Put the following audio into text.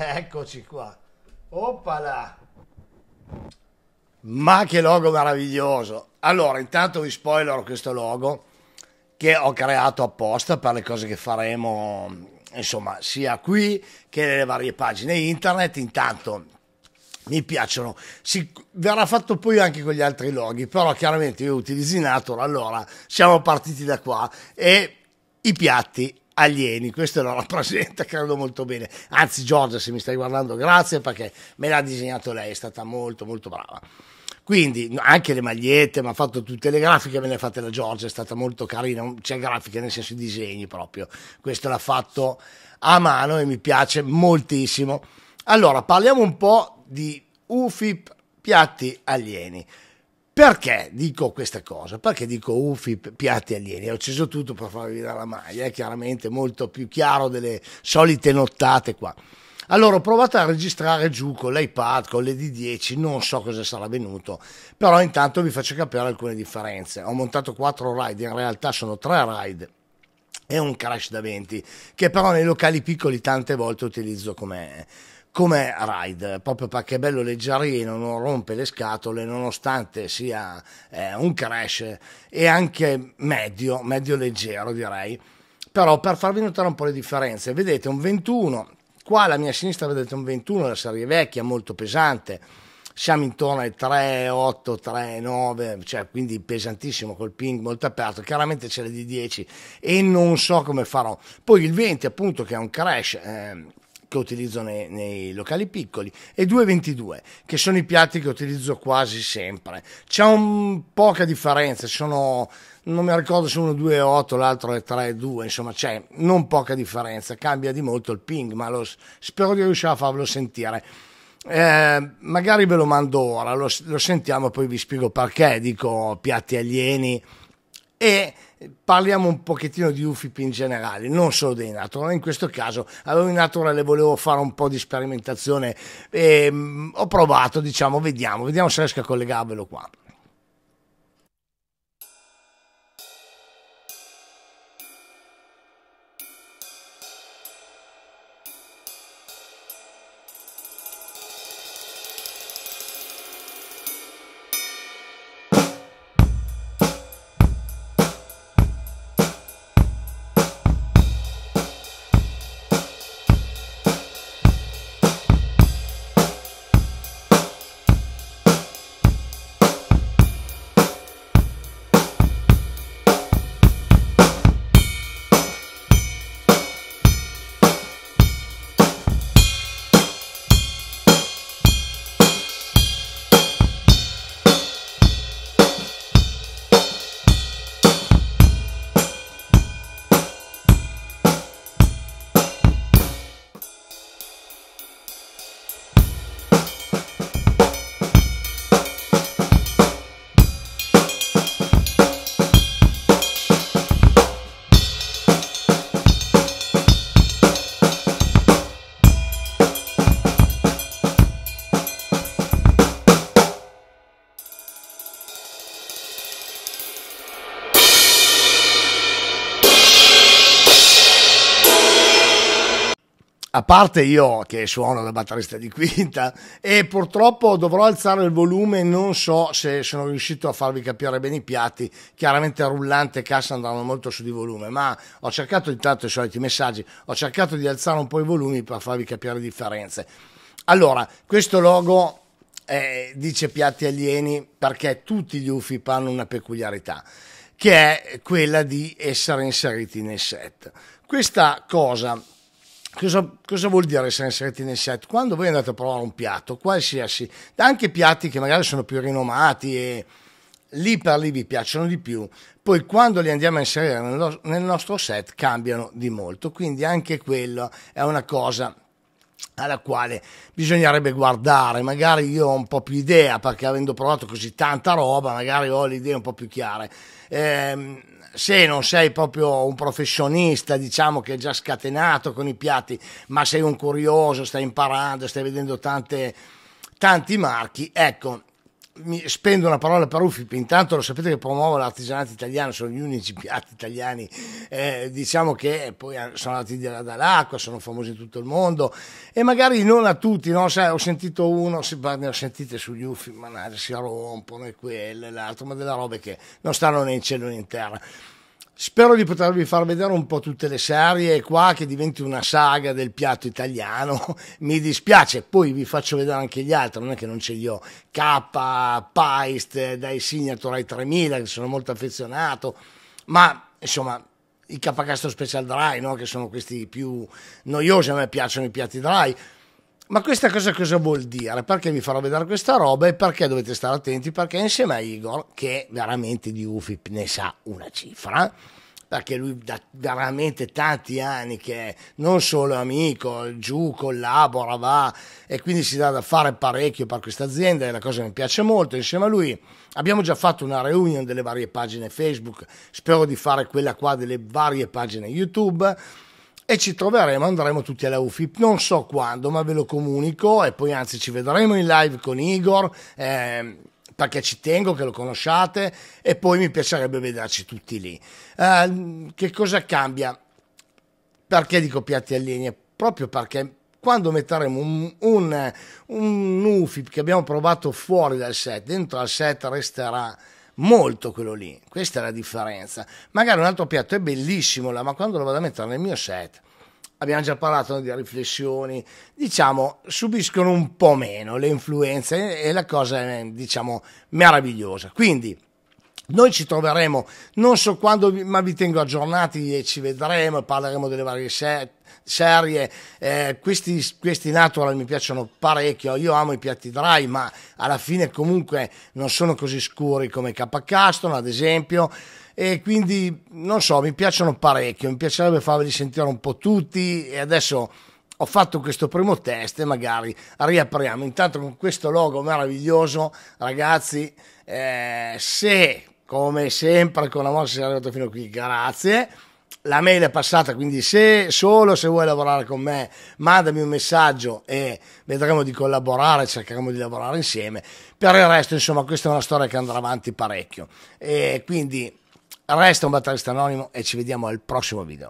Eh, eccoci qua. Oppala. Ma che logo meraviglioso. Allora, intanto vi spoilerò questo logo che ho creato apposta per le cose che faremo, insomma, sia qui che nelle varie pagine internet. Intanto mi piacciono. Si, verrà fatto poi anche con gli altri loghi, però chiaramente io utilizzo Natura, allora siamo partiti da qua e i piatti alieni, questo lo rappresenta credo molto bene, anzi Giorgia se mi stai guardando grazie perché me l'ha disegnato lei, è stata molto molto brava. Quindi anche le magliette, mi ha fatto tutte le grafiche, me le ha fatte la Giorgia, è stata molto carina, c'è cioè, grafica nel senso i disegni proprio, questo l'ha fatto a mano e mi piace moltissimo. Allora parliamo un po' di UFIP piatti alieni. Perché dico questa cosa? Perché dico uffi, piatti alieni? Ho acceso tutto per farvi vedere la maglia, è eh, chiaramente molto più chiaro delle solite nottate qua. Allora ho provato a registrare giù con l'iPad, con led 10 non so cosa sarà venuto, però intanto vi faccio capire alcune differenze. Ho montato 4 ride, in realtà sono 3 ride e un crash da 20, che però nei locali piccoli tante volte utilizzo come come Ride, proprio perché è bello leggerino, non rompe le scatole nonostante sia eh, un crash e anche medio, medio leggero direi. Però per farvi notare un po' le differenze, vedete un 21, qua alla mia sinistra vedete un 21, la serie vecchia, molto pesante, siamo intorno ai 3, 8, 3, 9, cioè quindi pesantissimo col ping molto aperto, chiaramente c'è la di 10 e non so come farò. Poi il 20 appunto che è un crash eh, che utilizzo nei, nei locali piccoli e 2,22 che sono i piatti che utilizzo quasi sempre. C'è un poca differenza, sono non mi ricordo se uno 2,8 l'altro è 3,2, insomma c'è non poca differenza, cambia di molto il ping, ma lo, spero di riuscire a farvelo sentire. Eh, magari ve lo mando ora, lo, lo sentiamo e poi vi spiego perché dico piatti alieni e parliamo un pochettino di UFIP in generale, non solo dei Natural. In questo caso avevo in Natural e volevo fare un po' di sperimentazione. E, ehm, ho provato, diciamo, vediamo, vediamo se riesco a collegarvelo qua. a parte io che suono da batterista di quinta e purtroppo dovrò alzare il volume, non so se sono riuscito a farvi capire bene i piatti, chiaramente rullante e cassa andranno molto su di volume, ma ho cercato intanto i soliti messaggi, ho cercato di alzare un po' i volumi per farvi capire le differenze. Allora, questo logo eh, dice piatti alieni perché tutti gli UFIP hanno una peculiarità, che è quella di essere inseriti nel set. Questa cosa Cosa, cosa, vuol dire essere inseriti nel set? Quando voi andate a provare un piatto, qualsiasi, anche piatti che magari sono più rinomati e lì per lì vi piacciono di più, poi quando li andiamo a inserire nel, nel nostro set cambiano di molto, quindi anche quello è una cosa alla quale bisognerebbe guardare, magari io ho un po' più idea perché avendo provato così tanta roba magari ho le idee un po' più chiare. Eh, se non sei proprio un professionista, diciamo che è già scatenato con i piatti, ma sei un curioso, stai imparando, stai vedendo tante, tanti marchi, ecco, mi spendo una parola per Ufip, intanto lo sapete che promuovo l'artigianato italiano, sono gli unici piatti italiani, eh, diciamo che poi sono andati dall'acqua, sono famosi in tutto il mondo e magari non a tutti, no? Sai, ho sentito uno, se ne ho sentite sugli Ufip, mannaggia, si rompono e quello e l'altro, ma delle robe che non stanno né in cielo né in terra. Spero di potervi far vedere un po' tutte le serie qua che diventi una saga del piatto italiano. Mi dispiace, poi vi faccio vedere anche gli altri, non è che non ce li ho. K, Paist, dai Signature ai 3000 che sono molto affezionato, ma insomma i Capacastro Special Dry, no? che sono questi più noiosi, a me piacciono i piatti dry ma questa cosa cosa vuol dire? Perché vi farò vedere questa roba e perché dovete stare attenti? Perché insieme a Igor, che veramente di UFIP ne sa una cifra, perché lui da veramente tanti anni che non solo è amico, giù, collabora, va e quindi si dà da fare parecchio per questa azienda e la cosa mi piace molto. Insieme a lui abbiamo già fatto una reunion delle varie pagine Facebook, spero di fare quella qua delle varie pagine YouTube e ci troveremo, andremo tutti alla UFIP, non so quando, ma ve lo comunico e poi anzi ci vedremo in live con Igor. Eh, perché ci tengo che lo conosciate e poi mi piacerebbe vederci tutti lì. Eh, che cosa cambia? Perché dico piatti allineati? Proprio perché quando metteremo un, un, un UFIP che abbiamo provato fuori dal set, dentro al set resterà molto quello lì, questa è la differenza. Magari un altro piatto è bellissimo là, ma quando lo vado a mettere nel mio set, abbiamo già parlato di riflessioni, diciamo, subiscono un po' meno le influenze e la cosa è, diciamo, meravigliosa. Quindi, noi ci troveremo, non so quando, ma vi tengo aggiornati e ci vedremo, parleremo delle varie set, serie. Eh, questi, questi natural mi piacciono parecchio. Io amo i piatti dry, ma alla fine comunque non sono così scuri come K Caston, ad esempio. E quindi non so, mi piacciono parecchio. Mi piacerebbe farveli sentire un po' tutti. E adesso ho fatto questo primo test e magari riapriamo. Intanto con questo logo meraviglioso, ragazzi, eh, se come sempre con la mossa sei arrivato fino qui, grazie. La mail è passata, quindi se solo se vuoi lavorare con me, mandami un messaggio e vedremo di collaborare, cercheremo di lavorare insieme. Per il resto, insomma, questa è una storia che andrà avanti parecchio. E quindi resta un batterista anonimo e ci vediamo al prossimo video.